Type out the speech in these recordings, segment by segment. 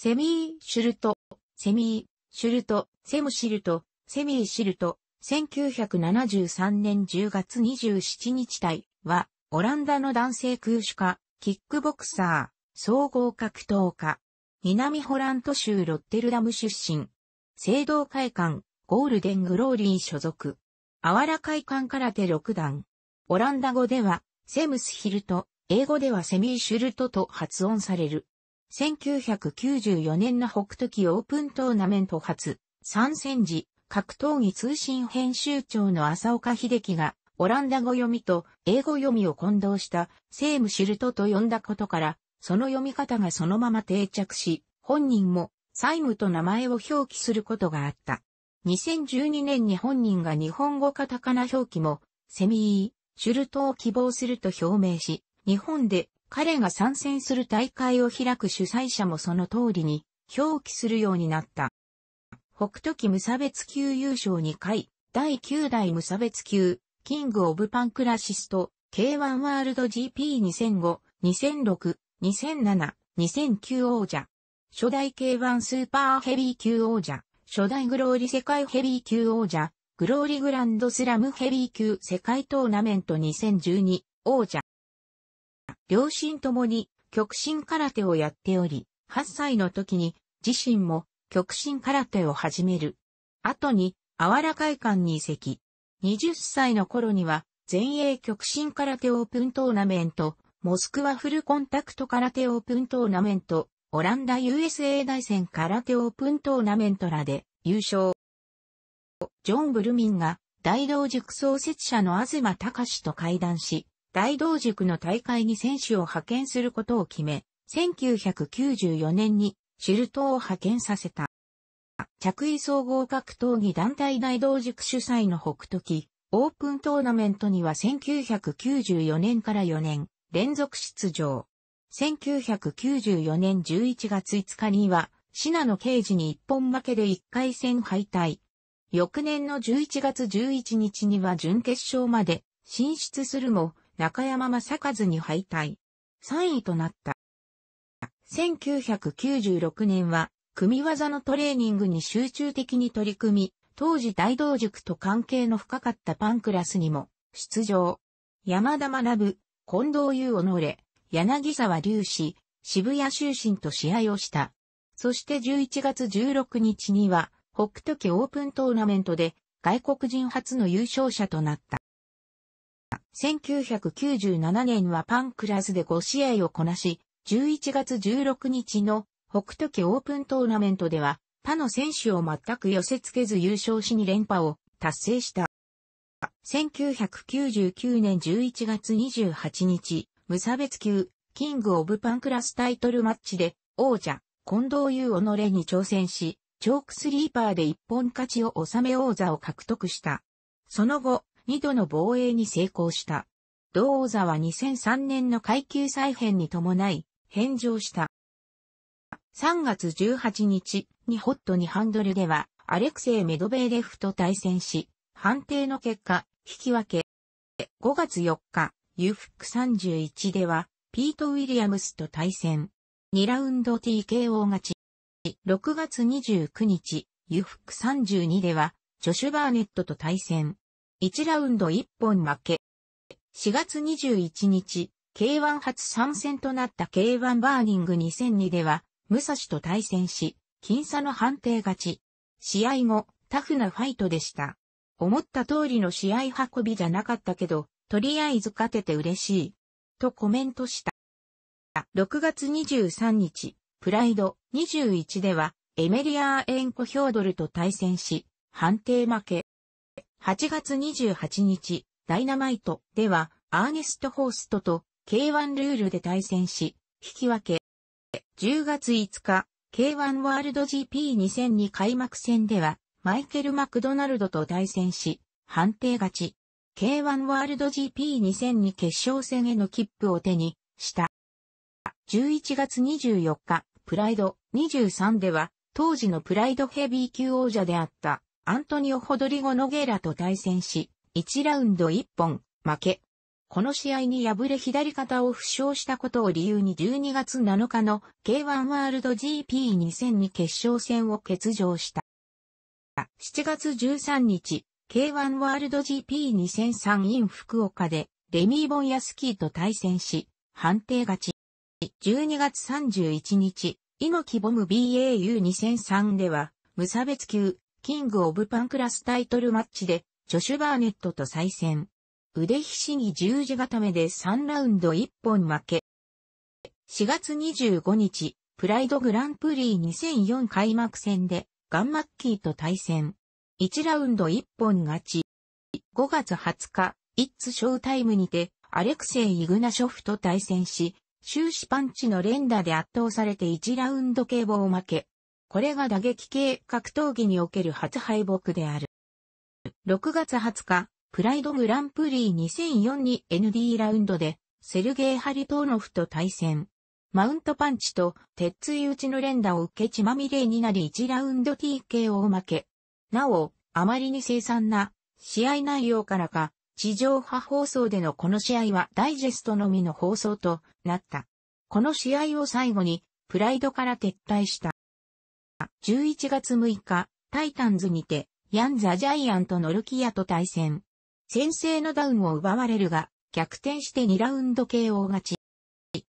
セミー・シュルト、セミー・シュルト、セムシルト、セミー・シルト、1973年10月27日体は、オランダの男性空手家、キックボクサー、総合格闘家、南ホラント州ロッテルダム出身、聖堂会館、ゴールデングローリー所属、あわら会館空手6段、オランダ語では、セムスヒルト、英語ではセミーシュルトと発音される。1994年の北時オープントーナメント初、参戦時、格闘技通信編集長の浅岡秀樹が、オランダ語読みと英語読みを混同したセームシルトと呼んだことから、その読み方がそのまま定着し、本人も債務と名前を表記することがあった。2012年に本人が日本語カタカナ表記も、セミー、シュルトを希望すると表明し、日本で彼が参戦する大会を開く主催者もその通りに表記するようになった。北斗記無差別級優勝2回、第9代無差別級、キングオブパンクラシスト、K1 ワールド GP2005、2006、2007、2009王者。初代 K1 スーパーヘビー級王者、初代グローリ世界ヘビー級王者、グローリグランドスラムヘビー級世界トーナメント2012王者。両親ともに極真空手をやっており、8歳の時に自身も極真空手を始める。後に、あわら会館に移籍。20歳の頃には、全英極真空手オープントーナメント、モスクワフルコンタクト空手オープントーナメント、オランダ USA 大戦空手オープントーナメントらで優勝。ジョン・ブルミンが大道塾創設者の東隆と会談し、大道塾の大会に選手を派遣することを決め、1994年にシルトを派遣させた。着衣総合格闘技団体大道塾主催の北時、オープントーナメントには1994年から4年連続出場。1994年11月5日には、シナの刑事に一本負けで一回戦敗退。翌年の11月11日には準決勝まで進出するも、中山正和に敗退。3位となった。1996年は、組技のトレーニングに集中的に取り組み、当時大道塾と関係の深かったパンクラスにも出場。山田学、近藤優己れ、柳沢隆史、渋谷修身と試合をした。そして11月16日には、北斗家オープントーナメントで外国人初の優勝者となった。1997年はパンクラスで5試合をこなし、11月16日の北斗家オープントーナメントでは、他の選手を全く寄せ付けず優勝しに連覇を達成した。1999年11月28日、無差別級、キング・オブ・パンクラスタイトルマッチで、王者、近藤優己に挑戦し、チョークスリーパーで一本勝ちを収め王座を獲得した。その後、2度の防衛に成功した。同王座は2003年の階級再編に伴い、返上した。3月18日にホットにハンドルでは、アレクセイ・メドベーレフと対戦し、判定の結果、引き分け。5月4日、ユフック31では、ピート・ウィリアムスと対戦。2ラウンド TKO 勝ち。6月29日、ユフック32では、ジョシュ・バーネットと対戦。1ラウンド1本負け。4月21日、K1 初参戦となった K1 バーニング2002では、武蔵と対戦し、僅差の判定勝ち。試合後、タフなファイトでした。思った通りの試合運びじゃなかったけど、とりあえず勝てて嬉しい。とコメントした。6月23日、プライド21では、エメリアーエンコ・ヒョードルと対戦し、判定負け。8月28日、ダイナマイトでは、アーネスト・ホーストと K1 ルールで対戦し、引き分け。10月5日、K1 ワールド GP2002 開幕戦では、マイケル・マクドナルドと対戦し、判定勝ち。K1 ワールド GP2002 決勝戦への切符を手にした。11月24日、プライド23では、当時のプライドヘビー級王者であったアントニオ・ホドリゴ・ノゲラと対戦し、1ラウンド1本、負け。この試合に敗れ左肩を負傷したことを理由に12月7日の K1 ワールド GP2002 決勝戦を欠場した。7月13日、K1 ワールド GP2003 in 福岡でレミー・ボンヤスキーと対戦し、判定勝ち。12月31日、猪木ボム BAU2003 では、無差別級キング・オブ・パンクラスタイトルマッチで、ジョシュ・バーネットと再戦。腕ひしぎ十字固めで3ラウンド1本負け。4月25日、プライドグランプリ2004開幕戦で、ガンマッキーと対戦。1ラウンド1本勝ち。5月20日、イッツショータイムにて、アレクセイ・イグナショフと対戦し、終始パンチの連打で圧倒されて1ラウンド警棒を負け、これが打撃系格闘技における初敗北である。6月20日、プライドグランプリ2004に ND ラウンドで、セルゲイ・ハリトーノフと対戦。マウントパンチと鉄槌打ちの連打を受け血まみれになり1ラウンド TK を負け。なお、あまりに凄惨な試合内容からか、地上波放送でのこの試合はダイジェストのみの放送となった。この試合を最後にプライドから撤退した。11月6日、タイタンズにて、ヤンザ・ジャイアントのルキアと対戦。先制のダウンを奪われるが、逆転して2ラウンド KO 勝ち。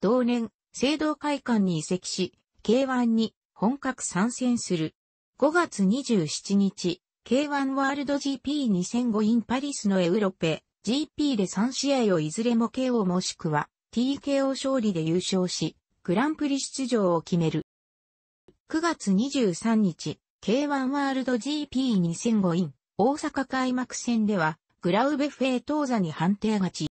同年、聖堂会館に移籍し、K1 に本格参戦する。5月27日、K1 ワールド GP2005 インパリスのエウロペ GP で3試合をいずれも KO もしくは TKO 勝利で優勝し、グランプリ出場を決める。9月23日、K1 ワールド GP2005 イン、大阪開幕戦では、グラウベフェー当座に判定勝ち。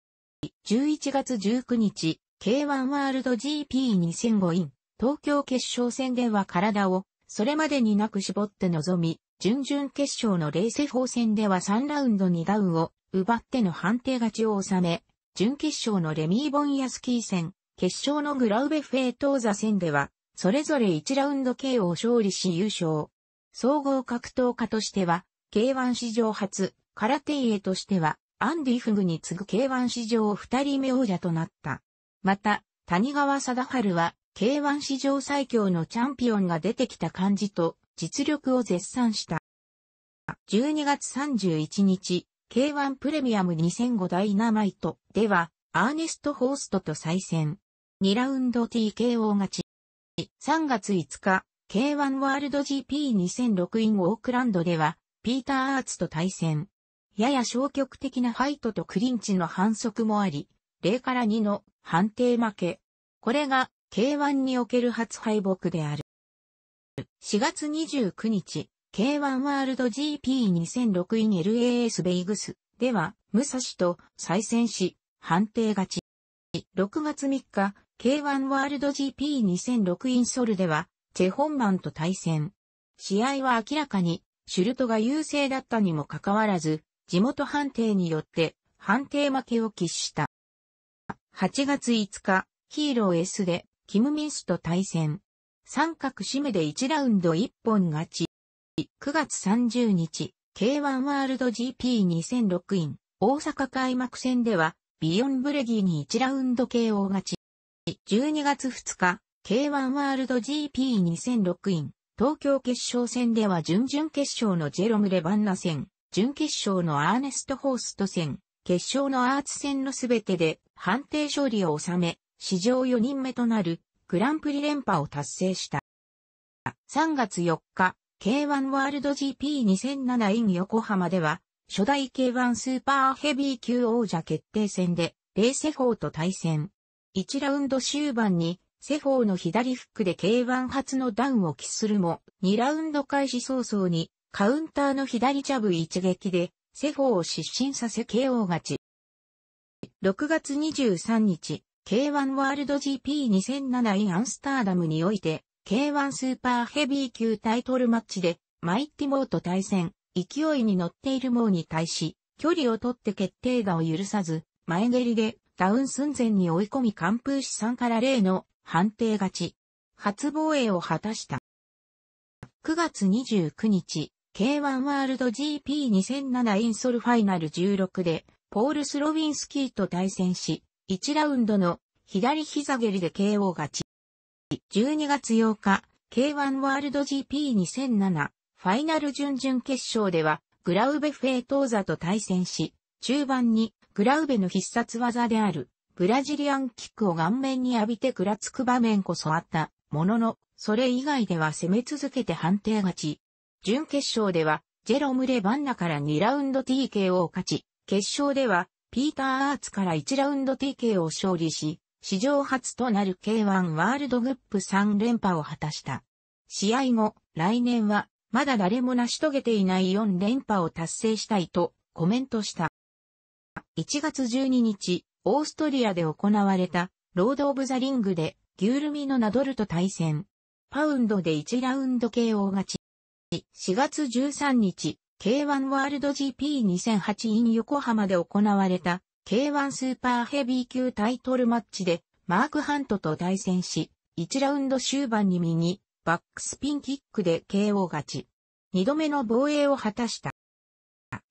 11月19日、K1 ワールド GP2005 イン、東京決勝戦では体を、それまでになく絞って臨み、準々決勝のレーセ法戦では3ラウンド2ダウンを奪っての判定勝ちを収め、準決勝のレミー・ボンヤスキー戦、決勝のグラウベフェー当座戦では、それぞれ1ラウンド KO を勝利し優勝。総合格闘家としては、K1 史上初、空手家としては、アンディ・フグに次ぐ K1 史上2人目王者となった。また、谷川貞治は、K1 史上最強のチャンピオンが出てきた感じと、実力を絶賛した。12月31日、K1 プレミアム2005ダイナマイトでは、アーネスト・ホーストと再戦。2ラウンド TKO 勝ち。3月5日、K1 ワールド GP2006 インオークランドでは、ピーター・アーツと対戦。やや消極的なファイトとクリンチの反則もあり、0から2の判定負け。これが K1 における初敗北である。4月29日、K1 ワールド GP2006 イン LAS ベイグスでは、武蔵と再戦し、判定勝ち。6月3日、K1 ワールド GP2006 インソルでは、チェ・ホンマンと対戦。試合は明らかに、シュルトが優勢だったにもかかわらず、地元判定によって、判定負けを喫した。8月5日、ヒーロー S で、キム・ミンスと対戦。三角締めで1ラウンド1本勝ち。9月30日、K1 ワールド GP2006 イン、大阪開幕戦では、ビヨン・ブレギーに1ラウンド KO 勝ち。12月2日、K1 ワールド GP2006 イン、東京決勝戦では準々決勝のジェロム・レバンナ戦、準決勝のアーネスト・ホースト戦、決勝のアーツ戦のすべてで判定勝利を収め、史上4人目となるグランプリ連覇を達成した。3月4日、K1 ワールド GP2007 イン横浜では、初代 K1 スーパーヘビー級王者決定戦で、レーセフォーと対戦。1ラウンド終盤に、セフォーの左フックで K1 初のダウンを喫するも、2ラウンド開始早々に、カウンターの左ジャブ一撃で、セフォーを失神させ KO 勝ち。6月23日、K1 ワールド GP2007 インアンスターダムにおいて、K1 スーパーヘビー級タイトルマッチで、マイティモーと対戦、勢いに乗っているモーに対し、距離を取って決定打を許さず、前蹴りでダウン寸前に追い込み完封資産から例の判定勝ち。初防衛を果たした。9月29日、K1 ワールド GP2007 インソルファイナル16で、ポール・スロウィンスキーと対戦し、1ラウンドの左膝蹴りで KO 勝ち。12月8日、K1 ワールド GP2007 ファイナル準々決勝では、グラウベ・フェートーザと対戦し、中盤にグラウベの必殺技である、ブラジリアンキックを顔面に浴びてくらつく場面こそあった、ものの、それ以外では攻め続けて判定勝ち。準決勝では、ジェロム・レバンナから2ラウンド TKO を勝ち、決勝では、ピーター・アーツから1ラウンド TKO を勝利し、史上初となる K1 ワールドグップ3連覇を果たした。試合後、来年は、まだ誰も成し遂げていない4連覇を達成したいと、コメントした。1月12日、オーストリアで行われた、ロード・オブ・ザ・リングで、ギュールミのナドルと対戦。パウンドで1ラウンド KO 勝ち。4月13日、K1 ワールド GP2008 in 横浜で行われた、K1 スーパーヘビー級タイトルマッチで、マーク・ハントと対戦し、1ラウンド終盤に右、バックスピンキックで KO 勝ち。2度目の防衛を果たした。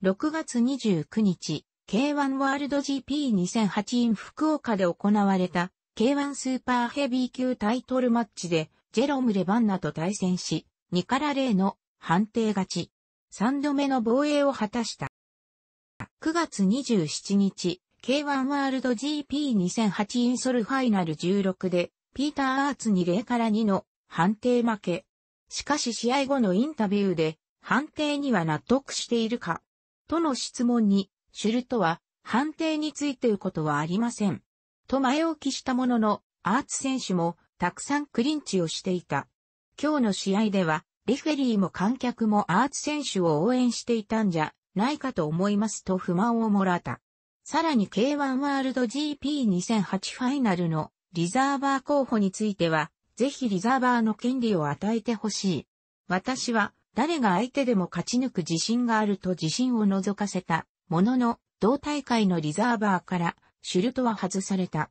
6月29日、K1 ワールド GP2008 in 福岡で行われた K1 スーパーヘビー級タイトルマッチでジェロム・レバンナと対戦し、2から0の判定勝ち。3度目の防衛を果たした。9月27日、K1 ワールド GP2008 インソルファイナル16で、ピーター・アーツに0から2の判定負け。しかし試合後のインタビューで、判定には納得しているかとの質問に、シュルトは判定についてうことはありません。と前置きしたものの、アーツ選手もたくさんクリンチをしていた。今日の試合では、レフェリーも観客もアーツ選手を応援していたんじゃないかと思いますと不満をもらった。さらに K1 ワールド GP2008 ファイナルのリザーバー候補については、ぜひリザーバーの権利を与えてほしい。私は誰が相手でも勝ち抜く自信があると自信を覗かせたものの、同大会のリザーバーから、シュルトは外された。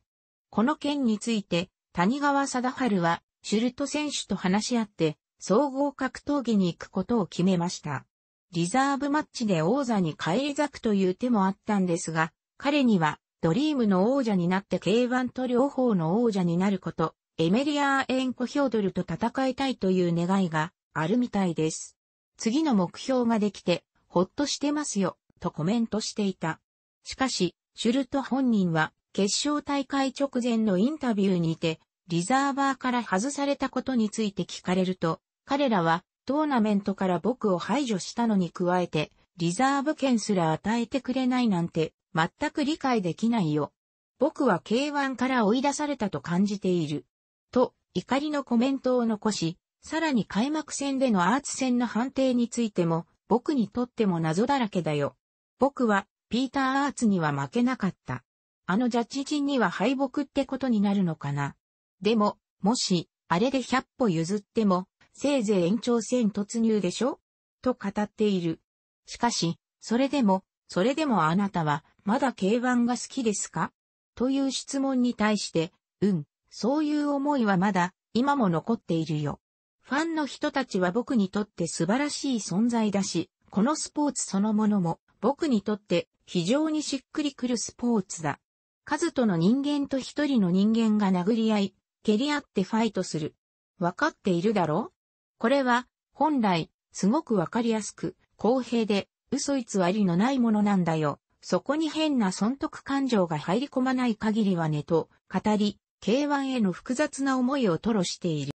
この件について、谷川貞治は、シュルト選手と話し合って、総合格闘技に行くことを決めました。リザーブマッチで王座に返り咲くという手もあったんですが、彼には、ドリームの王者になって K1 と両方の王者になること、エメリアーエンコ・ヒョードルと戦いたいという願いがあるみたいです。次の目標ができて、ほっとしてますよ。とコメントしていた。しかし、シュルト本人は、決勝大会直前のインタビューにて、リザーバーから外されたことについて聞かれると、彼らは、トーナメントから僕を排除したのに加えて、リザーブ権すら与えてくれないなんて、全く理解できないよ。僕は K1 から追い出されたと感じている。と、怒りのコメントを残し、さらに開幕戦でのアーツ戦の判定についても、僕にとっても謎だらけだよ。僕は、ピーター・アーツには負けなかった。あのジャッジ陣には敗北ってことになるのかな。でも、もし、あれで100歩譲っても、せいぜい延長戦突入でしょと語っている。しかし、それでも、それでもあなたは、まだ K1 が好きですかという質問に対して、うん、そういう思いはまだ、今も残っているよ。ファンの人たちは僕にとって素晴らしい存在だし、このスポーツそのものも、僕にとって非常にしっくりくるスポーツだ。カズとの人間と一人の人間が殴り合い、蹴り合ってファイトする。わかっているだろうこれは、本来、すごくわかりやすく、公平で、嘘偽りのないものなんだよ。そこに変な損得感情が入り込まない限りはねと、語り、K1 への複雑な思いを吐露している。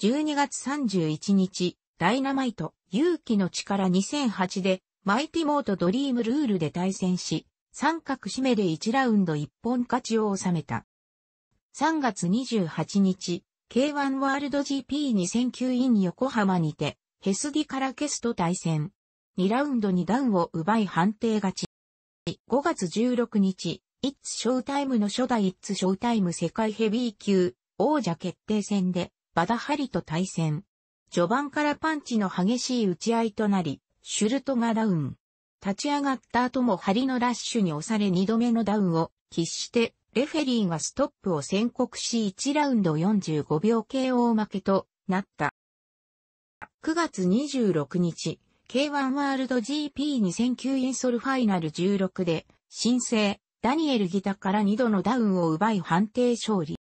12月31日、ダイナマイト。勇気の力2008で、マイティモーとドリームルールで対戦し、三角締めで1ラウンド1本勝ちを収めた。3月28日、K1 ワールド GP2009 イン横浜にて、ヘスディカラケスと対戦。2ラウンドにダウンを奪い判定勝ち。5月16日、イッツショータイムの初代イッツショータイム世界ヘビー級王者決定戦で、バダハリと対戦。序盤からパンチの激しい打ち合いとなり、シュルトがダウン。立ち上がった後も針のラッシュに押され2度目のダウンを喫して、レフェリーがストップを宣告し1ラウンド45秒 KO 負けとなった。9月26日、K1 ワールド GP2009 インソルファイナル16で、新生、ダニエル・ギタから2度のダウンを奪い判定勝利。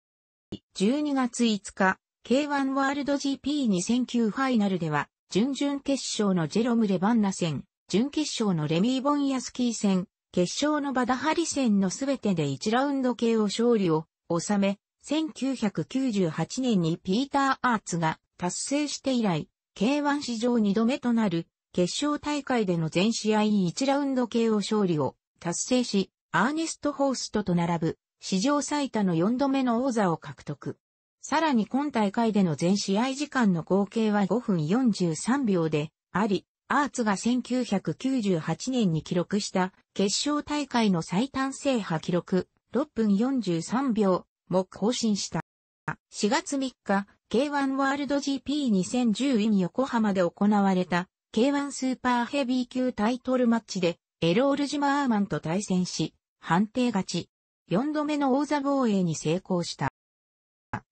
12月5日、K1 ワールド GP2009 ファイナルでは、準々決勝のジェロム・レバンナ戦、準決勝のレミー・ボンヤスキー戦、決勝のバダハリ戦のすべてで1ラウンド系を勝利を収め、1998年にピーター・アーツが達成して以来、K1 史上2度目となる決勝大会での全試合1ラウンド系を勝利を達成し、アーネスト・ホーストと並ぶ史上最多の4度目の王座を獲得。さらに今大会での全試合時間の合計は5分43秒であり、アーツが1998年に記録した決勝大会の最短制覇記録6分43秒も更新した。4月3日、K1 ワールド GP2010 in 横浜で行われた K1 スーパーヘビー級タイトルマッチでエロールジマアーマンと対戦し、判定勝ち。4度目の王座防衛に成功した。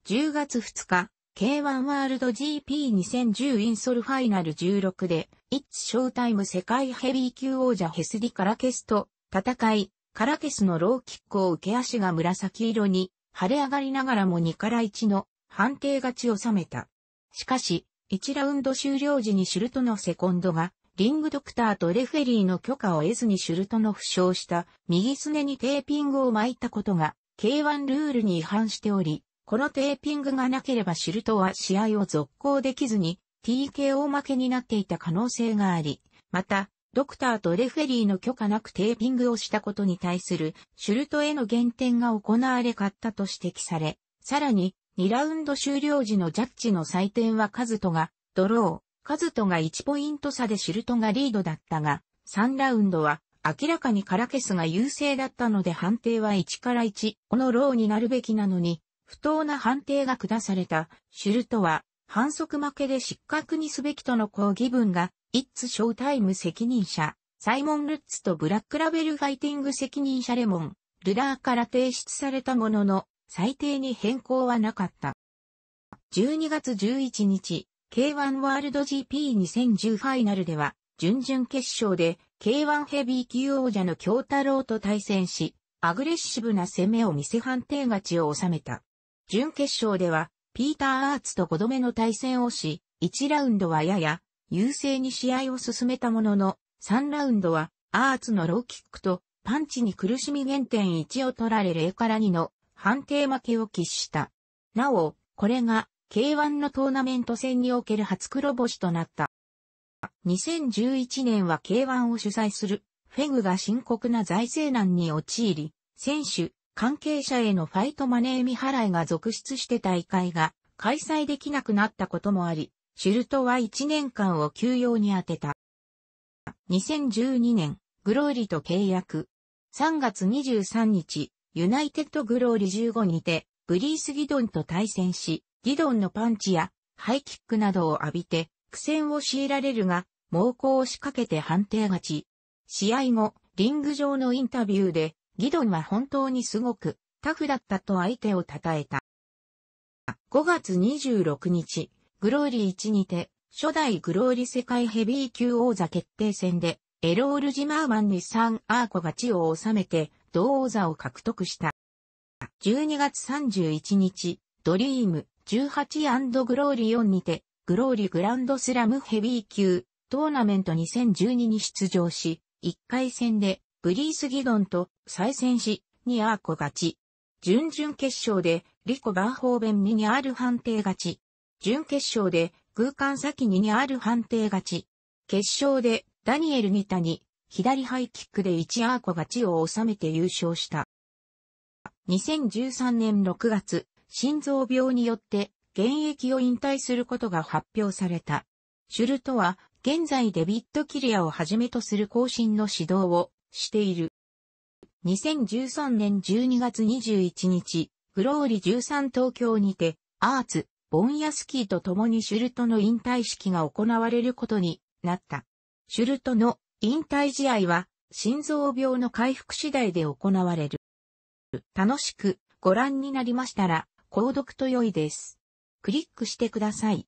10月2日、K1 ワールド GP2010 インソルファイナル16で、イッツショータイム世界ヘビー級王者ヘスリ・カラケスと戦い、カラケスのローキックを受け足が紫色に、腫れ上がりながらも2から1の判定勝ちを収めた。しかし、1ラウンド終了時にシュルトのセコンドが、リングドクターとレフェリーの許可を得ずにシュルトの負傷した右すねにテーピングを巻いたことが K1 ルールに違反しており、このテーピングがなければシルトは試合を続行できずに TKO 負けになっていた可能性があり、また、ドクターとレフェリーの許可なくテーピングをしたことに対するシュルトへの減点が行われかったと指摘され、さらに2ラウンド終了時のジャッジの採点はカズトがドロー、カズトが1ポイント差でシュルトがリードだったが、3ラウンドは明らかにカラケスが優勢だったので判定は1から1、このローになるべきなのに、不当な判定が下された、シュルトは、反則負けで失格にすべきとの抗議文が、イッツショータイム責任者、サイモン・ルッツとブラックラベルファイティング責任者レモン、ルダーから提出されたものの、最低に変更はなかった。12月11日、K1 ワールド GP2010 ファイナルでは、準々決勝で K1 ヘビー級王者の京太郎と対戦し、アグレッシブな攻めを見せ判定勝ちを収めた。準決勝では、ピーター・アーツと5度目の対戦をし、1ラウンドはやや優勢に試合を進めたものの、3ラウンドはアーツのローキックとパンチに苦しみ原点1を取られ0から2の判定負けを喫した。なお、これが K1 のトーナメント戦における初黒星となった。2011年は K1 を主催するフェグが深刻な財政難に陥り、選手、関係者へのファイトマネー未払いが続出して大会が開催できなくなったこともあり、シュルトは1年間を休養に充てた。2012年、グローリと契約。3月23日、ユナイテッドグローリ15にて、ブリース・ギドンと対戦し、ギドンのパンチやハイキックなどを浴びて、苦戦を強いられるが、猛攻を仕掛けて判定勝ち。試合後、リング上のインタビューで、ギドンは本当にすごくタフだったと相手を称えた。5月26日、グローリー1にて、初代グローリー世界ヘビー級王座決定戦で、エロール・ジマーマンに3アーコが地を収めて、同王座を獲得した。12月31日、ドリーム18グローリー4にて、グローリーグランドスラムヘビー級トーナメント2012に出場し、1回戦でブリース・ギドンと再戦し、ニアーコ勝ち。準々決勝で、リコ・バーホーベンにニアール判定勝ち。準決勝で、空間先にニアール判定勝ち。決勝で、ダニエル・ニタに、左ハイキックで1アーコ勝ちを収めて優勝した。2013年6月、心臓病によって現役を引退することが発表された。シュルトは現在デビッド・キリアをはじめとする更進の指導をしている。2013年12月21日、グローリ13東京にて、アーツ、ボンヤスキーと共にシュルトの引退式が行われることになった。シュルトの引退試合は、心臓病の回復次第で行われる。楽しくご覧になりましたら、購読と良いです。クリックしてください。